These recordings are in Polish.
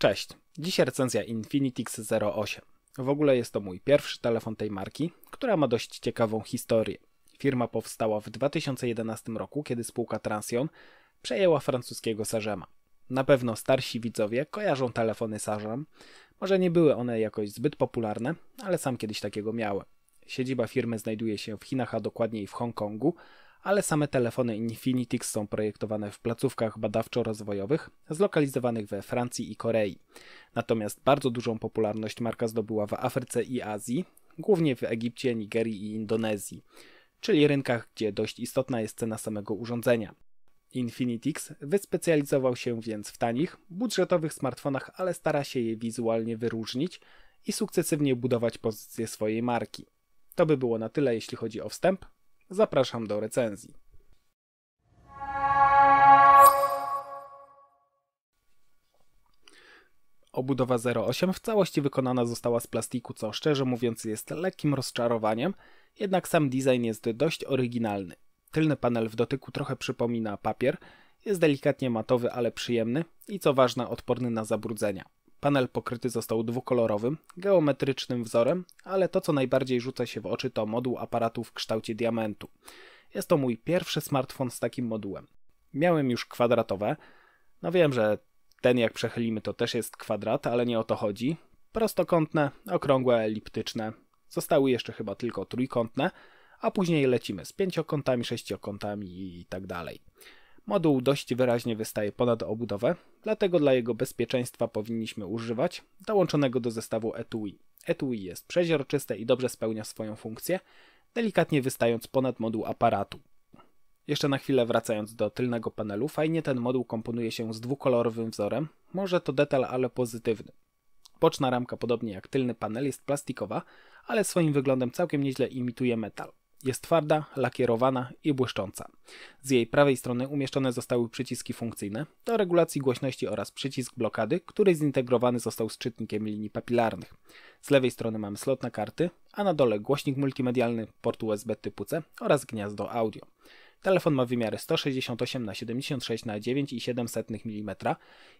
Cześć, dzisiaj recenzja Infinitix 08. W ogóle jest to mój pierwszy telefon tej marki, która ma dość ciekawą historię. Firma powstała w 2011 roku, kiedy spółka Transion przejęła francuskiego Sarzema. Na pewno starsi widzowie kojarzą telefony Sarzem. Może nie były one jakoś zbyt popularne, ale sam kiedyś takiego miałem. Siedziba firmy znajduje się w Chinach, a dokładniej w Hongkongu, ale same telefony Infinitix są projektowane w placówkach badawczo-rozwojowych zlokalizowanych we Francji i Korei. Natomiast bardzo dużą popularność marka zdobyła w Afryce i Azji, głównie w Egipcie, Nigerii i Indonezji, czyli rynkach, gdzie dość istotna jest cena samego urządzenia. Infinitix wyspecjalizował się więc w tanich, budżetowych smartfonach, ale stara się je wizualnie wyróżnić i sukcesywnie budować pozycję swojej marki. To by było na tyle, jeśli chodzi o wstęp. Zapraszam do recenzji. Obudowa 08 w całości wykonana została z plastiku, co szczerze mówiąc jest lekkim rozczarowaniem, jednak sam design jest dość oryginalny. Tylny panel w dotyku trochę przypomina papier, jest delikatnie matowy, ale przyjemny i co ważne, odporny na zabrudzenia. Panel pokryty został dwukolorowym, geometrycznym wzorem, ale to co najbardziej rzuca się w oczy to moduł aparatu w kształcie diamentu. Jest to mój pierwszy smartfon z takim modułem. Miałem już kwadratowe. No wiem, że ten jak przechylimy to też jest kwadrat, ale nie o to chodzi. Prostokątne, okrągłe, eliptyczne. Zostały jeszcze chyba tylko trójkątne, a później lecimy z pięciokątami, sześciokątami i tak dalej. Moduł dość wyraźnie wystaje ponad obudowę, dlatego dla jego bezpieczeństwa powinniśmy używać dołączonego do zestawu etui. Etui jest przeźroczyste i dobrze spełnia swoją funkcję, delikatnie wystając ponad moduł aparatu. Jeszcze na chwilę wracając do tylnego panelu, fajnie ten moduł komponuje się z dwukolorowym wzorem, może to detal, ale pozytywny. Boczna ramka, podobnie jak tylny panel, jest plastikowa, ale swoim wyglądem całkiem nieźle imituje metal. Jest twarda, lakierowana i błyszcząca. Z jej prawej strony umieszczone zostały przyciski funkcyjne do regulacji głośności oraz przycisk blokady, który zintegrowany został z czytnikiem linii papilarnych. Z lewej strony mamy slot na karty, a na dole głośnik multimedialny, port USB typu C oraz gniazdo audio. Telefon ma wymiary 168 x 76 x 9,7 mm,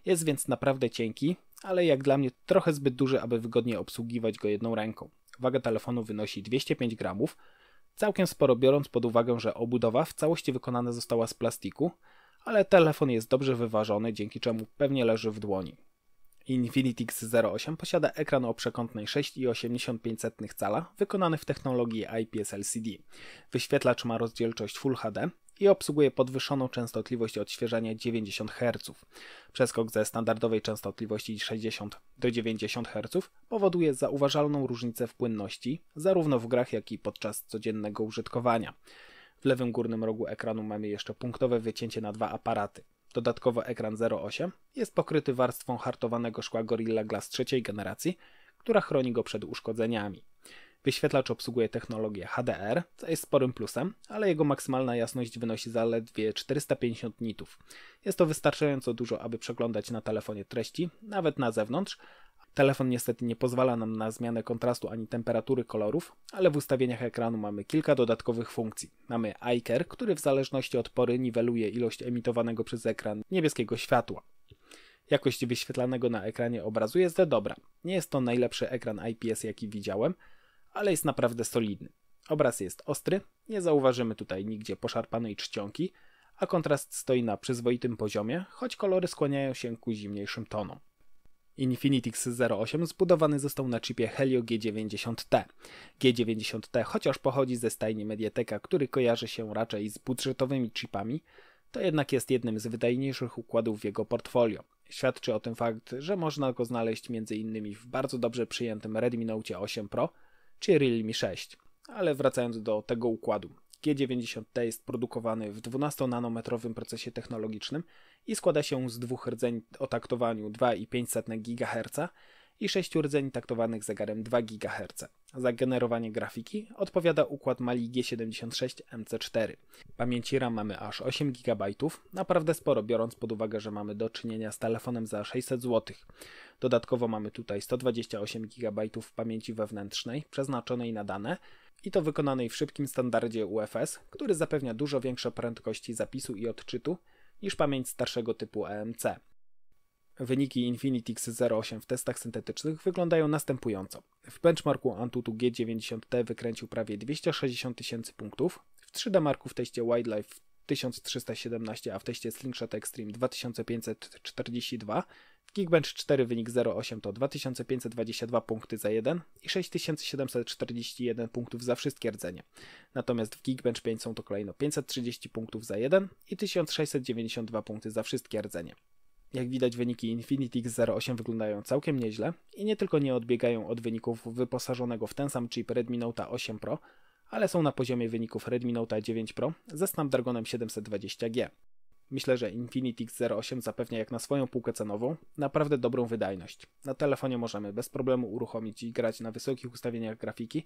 jest więc naprawdę cienki, ale jak dla mnie trochę zbyt duży, aby wygodnie obsługiwać go jedną ręką. Waga telefonu wynosi 205 gramów, Całkiem sporo biorąc pod uwagę, że obudowa w całości wykonana została z plastiku, ale telefon jest dobrze wyważony, dzięki czemu pewnie leży w dłoni. Infinitix 08 posiada ekran o przekątnej 6,85 cala, wykonany w technologii IPS LCD. Wyświetlacz ma rozdzielczość Full HD, i obsługuje podwyższoną częstotliwość odświeżania 90 Hz. Przeskok ze standardowej częstotliwości 60 do 90 Hz powoduje zauważalną różnicę w płynności, zarówno w grach, jak i podczas codziennego użytkowania. W lewym górnym rogu ekranu mamy jeszcze punktowe wycięcie na dwa aparaty. Dodatkowo ekran 08 jest pokryty warstwą hartowanego szkła Gorilla Glass trzeciej generacji, która chroni go przed uszkodzeniami. Wyświetlacz obsługuje technologię HDR, co jest sporym plusem, ale jego maksymalna jasność wynosi zaledwie 450 nitów. Jest to wystarczająco dużo, aby przeglądać na telefonie treści, nawet na zewnątrz. Telefon niestety nie pozwala nam na zmianę kontrastu ani temperatury kolorów, ale w ustawieniach ekranu mamy kilka dodatkowych funkcji. Mamy iCare, który w zależności od pory niweluje ilość emitowanego przez ekran niebieskiego światła. Jakość wyświetlanego na ekranie obrazu jest dobra. Nie jest to najlepszy ekran IPS, jaki widziałem, ale jest naprawdę solidny. Obraz jest ostry, nie zauważymy tutaj nigdzie poszarpanej czcionki, a kontrast stoi na przyzwoitym poziomie, choć kolory skłaniają się ku zimniejszym tonom. Infinitix 08 zbudowany został na chipie Helio G90T. G90T, chociaż pochodzi ze stajni Mediateka, który kojarzy się raczej z budżetowymi chipami, to jednak jest jednym z wydajniejszych układów w jego portfolio. Świadczy o tym fakt, że można go znaleźć m.in. w bardzo dobrze przyjętym Redmi Note 8 Pro, czy Realme 6. Ale wracając do tego układu. G90T jest produkowany w 12-nanometrowym procesie technologicznym i składa się z dwóch rdzeni o taktowaniu 2,5 GHz i sześciu rdzeni taktowanych zegarem 2 GHz. Za generowanie grafiki odpowiada układ Mali G76 MC4. Pamięci RAM mamy aż 8 GB, naprawdę sporo biorąc pod uwagę, że mamy do czynienia z telefonem za 600 zł. Dodatkowo mamy tutaj 128 GB pamięci wewnętrznej przeznaczonej na dane i to wykonanej w szybkim standardzie UFS, który zapewnia dużo większe prędkości zapisu i odczytu niż pamięć starszego typu EMC. Wyniki x 08 w testach syntetycznych wyglądają następująco. W benchmarku Antutu G90T wykręcił prawie 260 tysięcy punktów, w 3D Marku w teście Wildlife 1317, a w teście Slingshot Extreme 2542, w Geekbench 4 wynik 08 to 2522 punkty za jeden i 6741 punktów za wszystkie rdzenie. Natomiast w Geekbench 5 są to kolejno 530 punktów za jeden i 1692 punkty za wszystkie rdzenie. Jak widać wyniki x 08 wyglądają całkiem nieźle i nie tylko nie odbiegają od wyników wyposażonego w ten sam chip Redmi Note 8 Pro, ale są na poziomie wyników Redmi Note 9 Pro ze Snapdragonem 720G. Myślę, że x 08 zapewnia jak na swoją półkę cenową naprawdę dobrą wydajność. Na telefonie możemy bez problemu uruchomić i grać na wysokich ustawieniach grafiki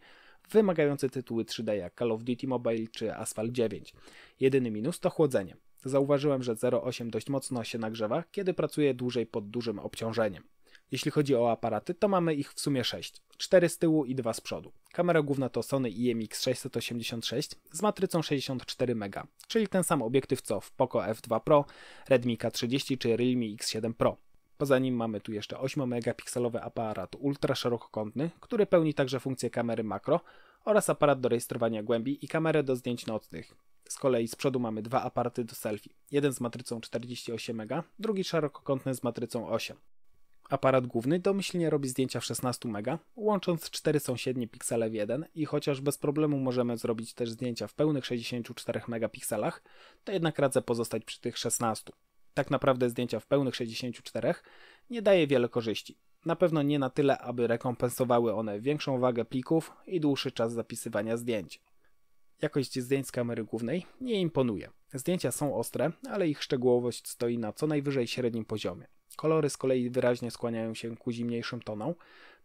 wymagające tytuły 3D jak Call of Duty Mobile czy Asphalt 9. Jedyny minus to chłodzenie. Zauważyłem, że 0,8 dość mocno się nagrzewa, kiedy pracuje dłużej pod dużym obciążeniem. Jeśli chodzi o aparaty, to mamy ich w sumie 6. 4 z tyłu i 2 z przodu. Kamera główna to Sony IMX686 z matrycą 64 MB, czyli ten sam obiektyw co w Poco F2 Pro, Redmi K30 czy Realme X7 Pro. Poza nim mamy tu jeszcze 8-megapikselowy aparat ultra szerokokątny, który pełni także funkcję kamery makro oraz aparat do rejestrowania głębi i kamerę do zdjęć nocnych. Z kolei z przodu mamy dwa aparaty do selfie. Jeden z matrycą 48 MB, drugi szerokokątny z matrycą 8. Aparat główny domyślnie robi zdjęcia w 16 MB, łącząc cztery sąsiednie piksele w jeden i chociaż bez problemu możemy zrobić też zdjęcia w pełnych 64 megapikselach, to jednak radzę pozostać przy tych 16. Tak naprawdę zdjęcia w pełnych 64 nie daje wiele korzyści. Na pewno nie na tyle, aby rekompensowały one większą wagę plików i dłuższy czas zapisywania zdjęć. Jakość zdjęć z kamery głównej nie imponuje. Zdjęcia są ostre, ale ich szczegółowość stoi na co najwyżej średnim poziomie. Kolory z kolei wyraźnie skłaniają się ku zimniejszym tonom,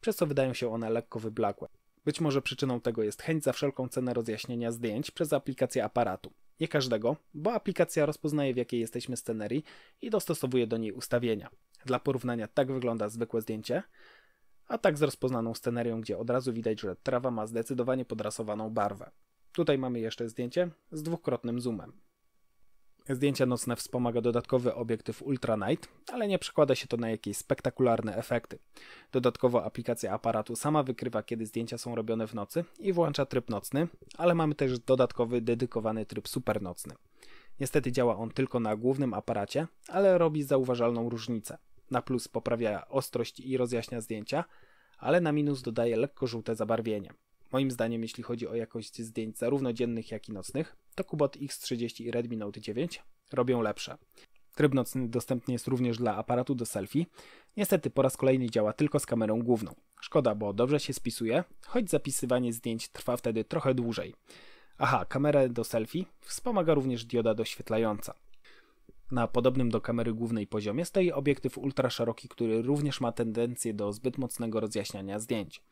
przez co wydają się one lekko wyblakłe. Być może przyczyną tego jest chęć za wszelką cenę rozjaśnienia zdjęć przez aplikację aparatu. Nie każdego, bo aplikacja rozpoznaje w jakiej jesteśmy scenerii i dostosowuje do niej ustawienia. Dla porównania tak wygląda zwykłe zdjęcie, a tak z rozpoznaną scenerią, gdzie od razu widać, że trawa ma zdecydowanie podrasowaną barwę. Tutaj mamy jeszcze zdjęcie z dwukrotnym zoomem. Zdjęcie nocne wspomaga dodatkowy obiektyw Ultra Night, ale nie przekłada się to na jakieś spektakularne efekty. Dodatkowo aplikacja aparatu sama wykrywa, kiedy zdjęcia są robione w nocy i włącza tryb nocny, ale mamy też dodatkowy dedykowany tryb supernocny. Niestety działa on tylko na głównym aparacie, ale robi zauważalną różnicę. Na plus poprawia ostrość i rozjaśnia zdjęcia, ale na minus dodaje lekko żółte zabarwienie. Moim zdaniem, jeśli chodzi o jakość zdjęć zarówno dziennych, jak i nocnych, to Kubot X30 i Redmi Note 9 robią lepsze. Tryb nocny dostępny jest również dla aparatu do selfie. Niestety po raz kolejny działa tylko z kamerą główną. Szkoda, bo dobrze się spisuje, choć zapisywanie zdjęć trwa wtedy trochę dłużej. Aha, kamerę do selfie wspomaga również dioda doświetlająca. Na podobnym do kamery głównej poziomie stoi obiektyw ultraszeroki, który również ma tendencję do zbyt mocnego rozjaśniania zdjęć.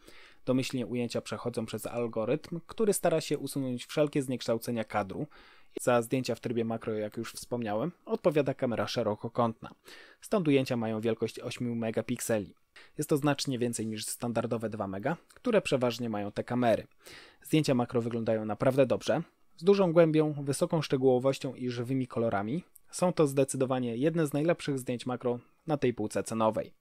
Domyślnie ujęcia przechodzą przez algorytm, który stara się usunąć wszelkie zniekształcenia kadru. Za zdjęcia w trybie makro, jak już wspomniałem, odpowiada kamera szerokokątna. Stąd ujęcia mają wielkość 8 megapikseli. Jest to znacznie więcej niż standardowe 2 mega, które przeważnie mają te kamery. Zdjęcia makro wyglądają naprawdę dobrze, z dużą głębią, wysoką szczegółowością i żywymi kolorami. Są to zdecydowanie jedne z najlepszych zdjęć makro na tej półce cenowej.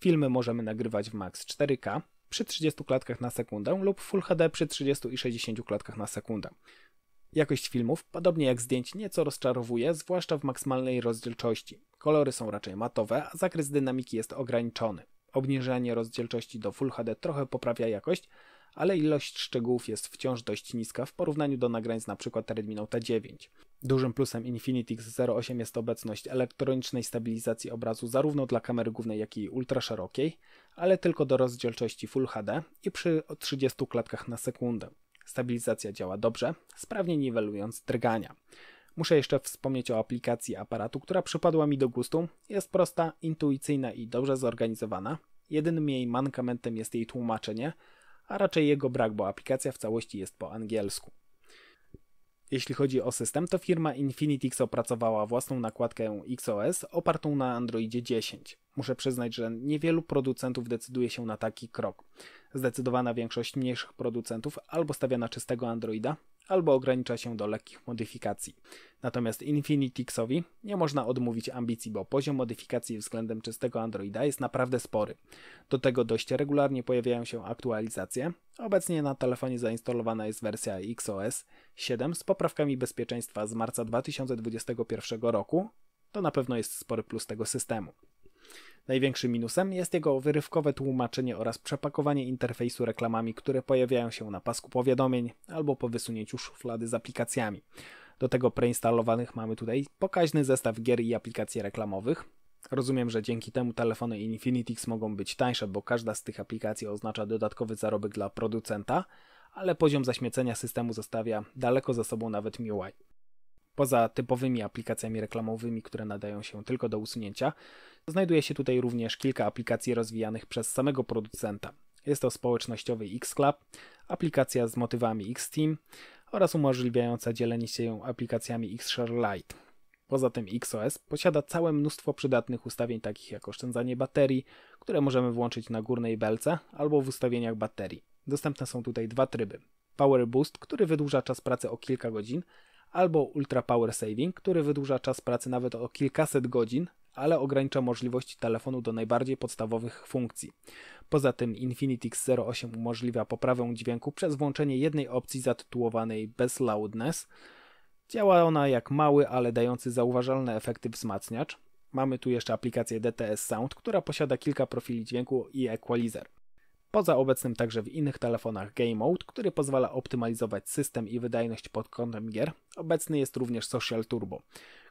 Filmy możemy nagrywać w max 4K, przy 30 klatkach na sekundę lub Full HD przy 30 i 60 klatkach na sekundę. Jakość filmów, podobnie jak zdjęć, nieco rozczarowuje, zwłaszcza w maksymalnej rozdzielczości. Kolory są raczej matowe, a zakres dynamiki jest ograniczony. Obniżenie rozdzielczości do Full HD trochę poprawia jakość, ale ilość szczegółów jest wciąż dość niska w porównaniu do nagrań z np. Note 9. Dużym plusem Infinitix 08 jest obecność elektronicznej stabilizacji obrazu zarówno dla kamery głównej, jak i ultraszerokiej, ale tylko do rozdzielczości Full HD i przy 30 klatkach na sekundę. Stabilizacja działa dobrze, sprawnie niwelując drgania. Muszę jeszcze wspomnieć o aplikacji aparatu, która przypadła mi do gustu. Jest prosta, intuicyjna i dobrze zorganizowana. Jedynym jej mankamentem jest jej tłumaczenie – a raczej jego brak, bo aplikacja w całości jest po angielsku. Jeśli chodzi o system, to firma Infinitix opracowała własną nakładkę XOS opartą na Androidzie 10. Muszę przyznać, że niewielu producentów decyduje się na taki krok. Zdecydowana większość mniejszych producentów albo stawia na czystego Androida, albo ogranicza się do lekkich modyfikacji. Natomiast X-owi nie można odmówić ambicji, bo poziom modyfikacji względem czystego Androida jest naprawdę spory. Do tego dość regularnie pojawiają się aktualizacje. Obecnie na telefonie zainstalowana jest wersja XOS 7 z poprawkami bezpieczeństwa z marca 2021 roku. To na pewno jest spory plus tego systemu. Największym minusem jest jego wyrywkowe tłumaczenie oraz przepakowanie interfejsu reklamami, które pojawiają się na pasku powiadomień albo po wysunięciu szuflady z aplikacjami. Do tego preinstalowanych mamy tutaj pokaźny zestaw gier i aplikacji reklamowych. Rozumiem, że dzięki temu telefony Infinitix mogą być tańsze, bo każda z tych aplikacji oznacza dodatkowy zarobek dla producenta, ale poziom zaśmiecenia systemu zostawia daleko za sobą nawet MIUI. Poza typowymi aplikacjami reklamowymi, które nadają się tylko do usunięcia, znajduje się tutaj również kilka aplikacji rozwijanych przez samego producenta. Jest to społecznościowy Xclub, aplikacja z motywami Xteam oraz umożliwiająca dzielenie się aplikacjami Xshare Lite. Poza tym XOS posiada całe mnóstwo przydatnych ustawień takich jak oszczędzanie baterii, które możemy włączyć na górnej belce albo w ustawieniach baterii. Dostępne są tutaj dwa tryby. Power Boost, który wydłuża czas pracy o kilka godzin, albo Ultra Power Saving, który wydłuża czas pracy nawet o kilkaset godzin, ale ogranicza możliwości telefonu do najbardziej podstawowych funkcji. Poza tym Infinitix 08 umożliwia poprawę dźwięku przez włączenie jednej opcji zatytułowanej Bez Loudness. Działa ona jak mały, ale dający zauważalne efekty wzmacniacz. Mamy tu jeszcze aplikację DTS Sound, która posiada kilka profili dźwięku i equalizer. Poza obecnym także w innych telefonach Game Mode, który pozwala optymalizować system i wydajność pod kątem gier, obecny jest również Social Turbo,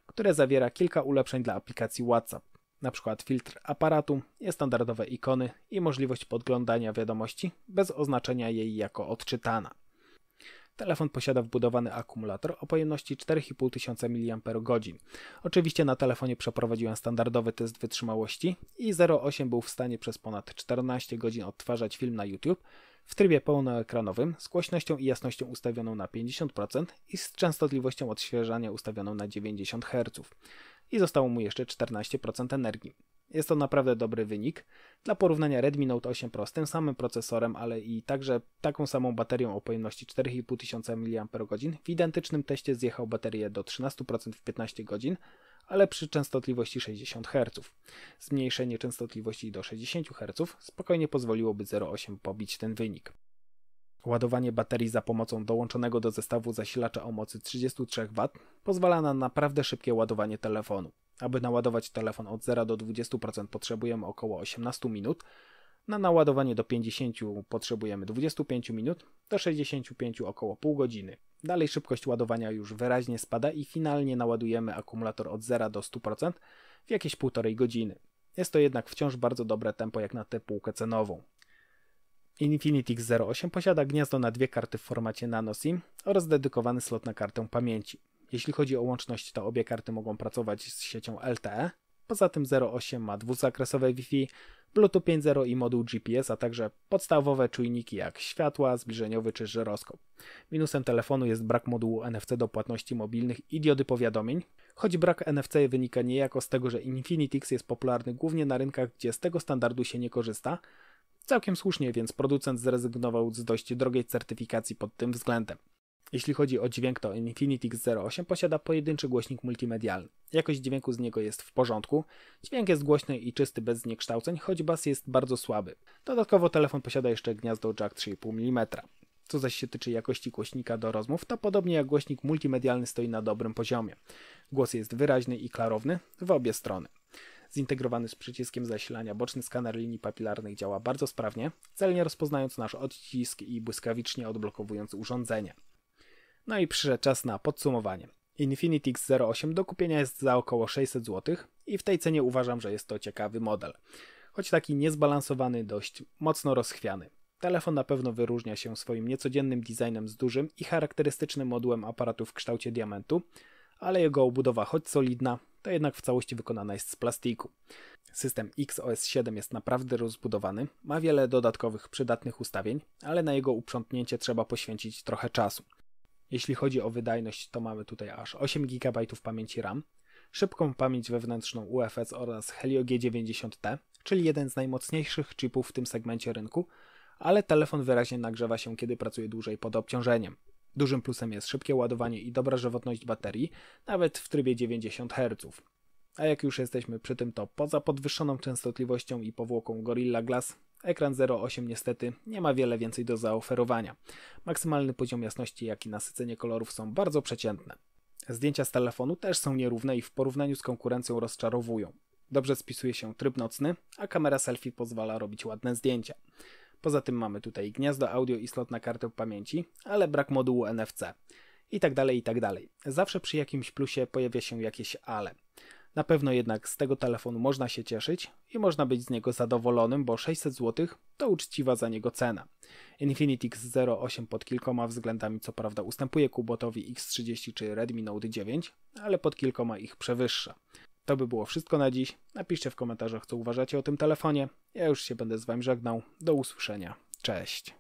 które zawiera kilka ulepszeń dla aplikacji WhatsApp, np. filtr aparatu, niestandardowe ikony i możliwość podglądania wiadomości bez oznaczenia jej jako odczytana. Telefon posiada wbudowany akumulator o pojemności 4500 mAh. Oczywiście na telefonie przeprowadziłem standardowy test wytrzymałości i 08 był w stanie przez ponad 14 godzin odtwarzać film na YouTube w trybie pełnoekranowym z głośnością i jasnością ustawioną na 50% i z częstotliwością odświeżania ustawioną na 90 Hz. I zostało mu jeszcze 14% energii. Jest to naprawdę dobry wynik. Dla porównania Redmi Note 8 Pro z tym samym procesorem, ale i także taką samą baterią o pojemności 4500 mAh w identycznym teście zjechał baterię do 13% w 15 godzin, ale przy częstotliwości 60 Hz. Zmniejszenie częstotliwości do 60 Hz spokojnie pozwoliłoby 0,8 pobić ten wynik. Ładowanie baterii za pomocą dołączonego do zestawu zasilacza o mocy 33 W pozwala na naprawdę szybkie ładowanie telefonu. Aby naładować telefon od 0 do 20% potrzebujemy około 18 minut. Na naładowanie do 50 potrzebujemy 25 minut, do 65 około pół godziny. Dalej szybkość ładowania już wyraźnie spada i finalnie naładujemy akumulator od 0 do 100% w jakieś półtorej godziny. Jest to jednak wciąż bardzo dobre tempo jak na tę półkę cenową. Infinity X08 posiada gniazdo na dwie karty w formacie nano SIM oraz dedykowany slot na kartę pamięci. Jeśli chodzi o łączność, to obie karty mogą pracować z siecią LTE. Poza tym 08 ma dwuzakresowe Wi-Fi, Bluetooth 5.0 i moduł GPS, a także podstawowe czujniki jak światła, zbliżeniowy czy żyroskop. Minusem telefonu jest brak modułu NFC do płatności mobilnych i diody powiadomień, choć brak NFC wynika niejako z tego, że Infinitix jest popularny głównie na rynkach, gdzie z tego standardu się nie korzysta. Całkiem słusznie, więc producent zrezygnował z dość drogiej certyfikacji pod tym względem. Jeśli chodzi o dźwięk, to Infinity X08 posiada pojedynczy głośnik multimedialny. Jakość dźwięku z niego jest w porządku. Dźwięk jest głośny i czysty bez zniekształceń, choć bas jest bardzo słaby. Dodatkowo telefon posiada jeszcze gniazdo jack 3,5 mm. Co zaś się tyczy jakości głośnika do rozmów, to podobnie jak głośnik multimedialny stoi na dobrym poziomie. Głos jest wyraźny i klarowny w obie strony. Zintegrowany z przyciskiem zasilania boczny skaner linii papilarnych działa bardzo sprawnie, celnie rozpoznając nasz odcisk i błyskawicznie odblokowując urządzenie. No i przyszedł czas na podsumowanie. Infinity X08 do kupienia jest za około 600 zł i w tej cenie uważam, że jest to ciekawy model. Choć taki niezbalansowany, dość mocno rozchwiany. Telefon na pewno wyróżnia się swoim niecodziennym designem z dużym i charakterystycznym modułem aparatu w kształcie diamentu, ale jego obudowa, choć solidna, to jednak w całości wykonana jest z plastiku. System XOS 7 jest naprawdę rozbudowany, ma wiele dodatkowych przydatnych ustawień, ale na jego uprzątnięcie trzeba poświęcić trochę czasu. Jeśli chodzi o wydajność, to mamy tutaj aż 8 GB pamięci RAM, szybką pamięć wewnętrzną UFS oraz Helio G90T, czyli jeden z najmocniejszych chipów w tym segmencie rynku, ale telefon wyraźnie nagrzewa się, kiedy pracuje dłużej pod obciążeniem. Dużym plusem jest szybkie ładowanie i dobra żywotność baterii, nawet w trybie 90 Hz. A jak już jesteśmy przy tym, to poza podwyższoną częstotliwością i powłoką Gorilla Glass Ekran 08 niestety nie ma wiele więcej do zaoferowania. Maksymalny poziom jasności, jak i nasycenie kolorów są bardzo przeciętne. Zdjęcia z telefonu też są nierówne i w porównaniu z konkurencją rozczarowują. Dobrze spisuje się tryb nocny, a kamera selfie pozwala robić ładne zdjęcia. Poza tym mamy tutaj gniazdo audio i slot na kartę pamięci, ale brak modułu NFC. I tak dalej, i tak dalej. Zawsze przy jakimś plusie pojawia się jakieś ale. Na pewno jednak z tego telefonu można się cieszyć i można być z niego zadowolonym, bo 600 zł to uczciwa za niego cena. X 08 pod kilkoma względami co prawda ustępuje Kubotowi X30 czy Redmi Note 9, ale pod kilkoma ich przewyższa. To by było wszystko na dziś. Napiszcie w komentarzach, co uważacie o tym telefonie. Ja już się będę z Wami żegnał. Do usłyszenia. Cześć.